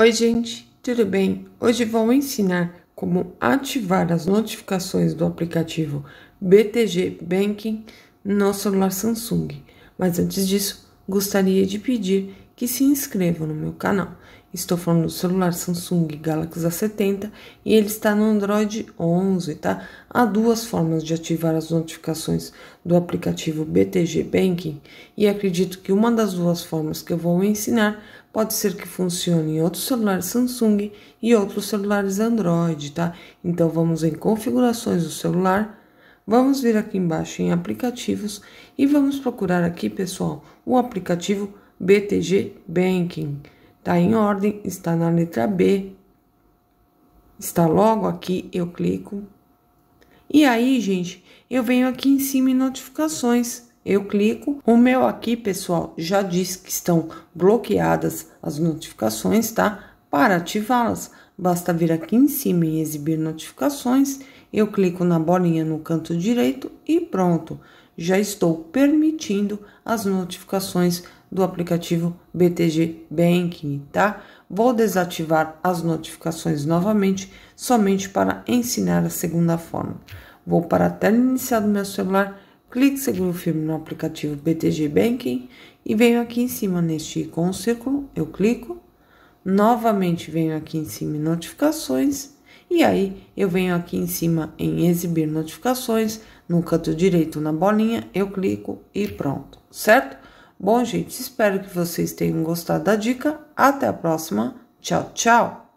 Oi, gente, tudo bem? Hoje vou ensinar como ativar as notificações do aplicativo BTG Banking no celular Samsung. Mas antes disso, gostaria de pedir que se inscrevam no meu canal. Estou falando do celular Samsung Galaxy A70 e ele está no Android 11, tá? Há duas formas de ativar as notificações do aplicativo BTG Banking e acredito que uma das duas formas que eu vou ensinar pode ser que funcione em outros celulares Samsung e outros celulares Android, tá? Então vamos em configurações do celular, vamos vir aqui embaixo em aplicativos e vamos procurar aqui, pessoal, o aplicativo BTG Banking. Está em ordem, está na letra B. Está logo aqui, eu clico. E aí, gente, eu venho aqui em cima em notificações. Eu clico. O meu aqui, pessoal, já diz que estão bloqueadas as notificações, tá? Para ativá-las, basta vir aqui em cima em exibir notificações. Eu clico na bolinha no canto direito e pronto já estou permitindo as notificações do aplicativo BTG Banking, tá? Vou desativar as notificações novamente somente para ensinar a segunda forma. Vou para a tela inicial do meu celular, clique seguro firme no aplicativo BTG Banking e venho aqui em cima neste ícone círculo, eu clico. Novamente venho aqui em cima em notificações e aí eu venho aqui em cima em exibir notificações, no canto direito na bolinha, eu clico e pronto, certo? Bom, gente, espero que vocês tenham gostado da dica. Até a próxima. Tchau, tchau!